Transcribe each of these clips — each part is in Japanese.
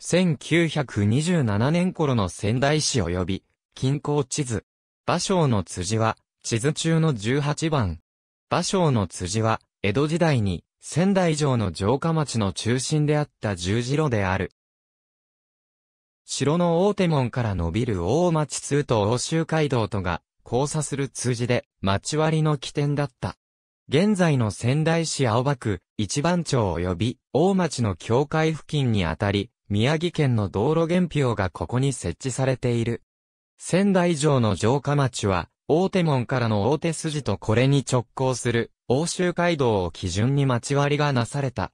1927年頃の仙台市及び、近郊地図。馬蕉の辻は、地図中の18番。馬蕉の辻は、江戸時代に、仙台城の城下町の中心であった十字路である。城の大手門から伸びる大町通と欧州街道とが、交差する通じで、町割りの起点だった。現在の仙台市青葉区、一番町及び、大町の境界付近にあたり、宮城県の道路原表がここに設置されている。仙台城の城下町は、大手門からの大手筋とこれに直行する、欧州街道を基準に町割りがなされた。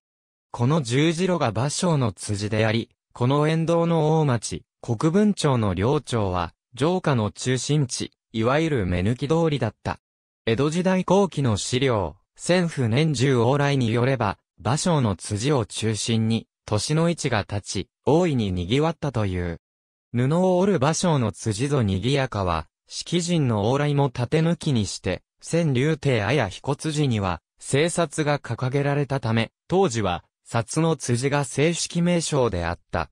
この十字路が馬匠の辻であり、この沿道の大町、国分町の領町は、城下の中心地、いわゆる目抜き通りだった。江戸時代後期の資料、千府年中往来によれば、馬匠の辻を中心に、年の位置が立ち、大いに賑わったという。布を織る芭蕉の辻ぞ賑やかは、季人の往来も縦抜きにして、千竜亭あや彦辻には、生札が掲げられたため、当時は、札の辻が正式名称であった。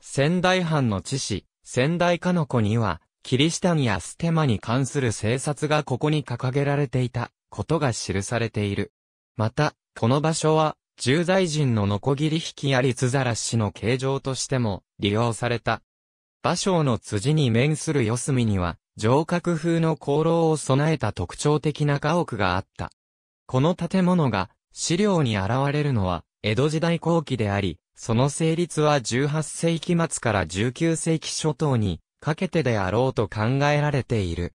仙台藩の知事、仙台かの子には、キリシタンやステマに関する生殺がここに掲げられていたことが記されている。また、この場所は重在人のノコギリ引きやりつざらしの形状としても利用された。馬匠の辻に面する四隅には、城郭風の功労を備えた特徴的な家屋があった。この建物が資料に現れるのは江戸時代後期であり、その成立は18世紀末から19世紀初頭にかけてであろうと考えられている。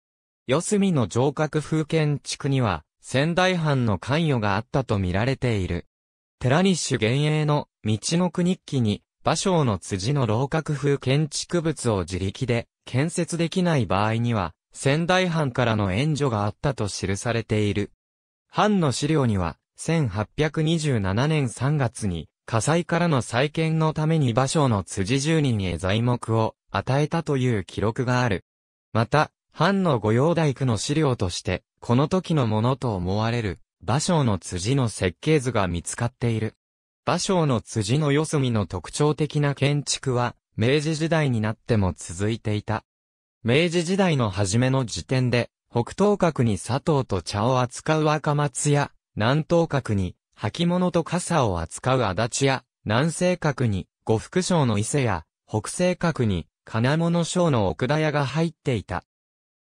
四隅の城郭風建築には仙台藩の関与があったと見られている。寺西幻影の道の国記に、芭蕉の辻の楼閣風建築物を自力で建設できない場合には、仙台藩からの援助があったと記されている。藩の資料には、1827年3月に、火災からの再建のために芭蕉の辻住人へ材木を与えたという記録がある。また、藩の御用大工の資料として、この時のものと思われる、芭蕉の辻の設計図が見つかっている。芭蕉の辻の四隅の特徴的な建築は、明治時代になっても続いていた。明治時代の初めの時点で、北東角に砂糖と茶を扱う赤松や、南東角に履物と傘を扱う足立や、南西角に呉服商の伊勢や、北西角に金物商の奥田屋が入っていた。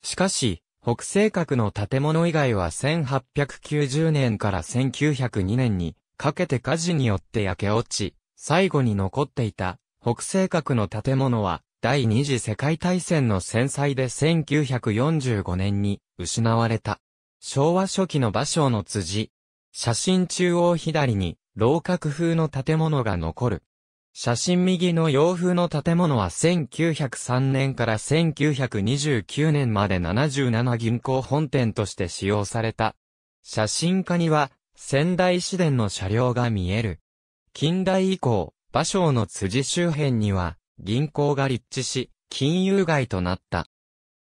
しかし、北西角の建物以外は1890年から1902年にかけて火事によって焼け落ち、最後に残っていた北西角の建物は第二次世界大戦の戦災で1945年に失われた。昭和初期の場所の辻。写真中央左に、楼閣風の建物が残る。写真右の洋風の建物は1903年から1929年まで77銀行本店として使用された。写真家には仙台市電の車両が見える。近代以降、馬蕉の辻周辺には銀行が立地し、金融街となった。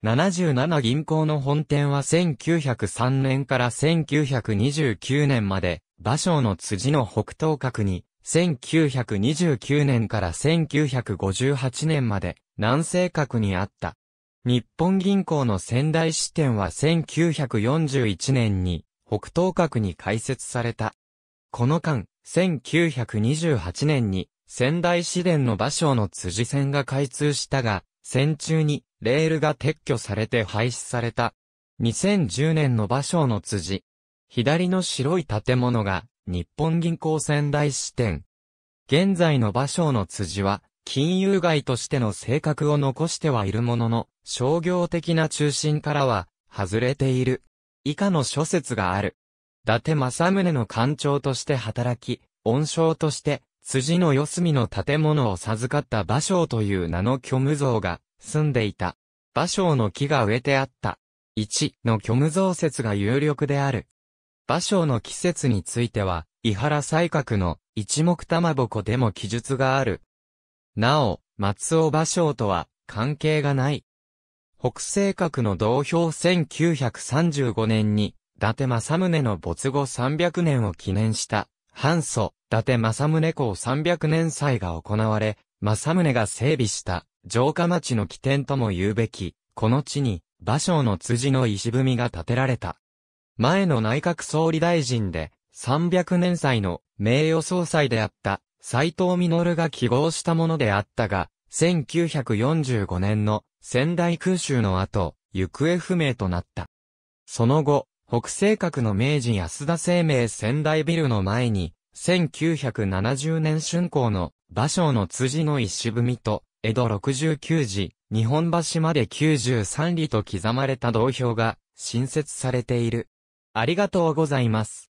77銀行の本店は1903年から1929年まで、馬蕉の辻の北東角に1929年から1958年まで南西角にあった。日本銀行の仙台支店は1941年に北東角に開設された。この間、1928年に仙台市店の場所の辻線が開通したが、戦中にレールが撤去されて廃止された。2010年の場所の辻。左の白い建物が日本銀行仙台支店。現在の馬匠の辻は、金融街としての性格を残してはいるものの、商業的な中心からは、外れている。以下の諸説がある。伊達政宗の官庁として働き、恩賞として、辻の四隅の建物を授かった馬匠という名の虚無像が住んでいた。馬匠の木が植えてあった。一の虚無像説が有力である。芭蕉の季節については、伊原西閣の一目玉ぼこでも記述がある。なお、松尾芭蕉とは関係がない。北西閣の同票1935年に、伊達政宗の没後300年を記念した、半祖、伊達政宗公300年祭が行われ、政宗が整備した城下町の起点とも言うべき、この地に、芭蕉の辻の石踏みが建てられた。前の内閣総理大臣で、300年祭の名誉総裁であった、斎藤実が記号したものであったが、1945年の仙台空襲の後、行方不明となった。その後、北西閣の明治安田生命仙台ビルの前に、1970年春光の馬匠の辻の石踏みと、江戸69時、日本橋まで93里と刻まれた道標が新設されている。ありがとうございます。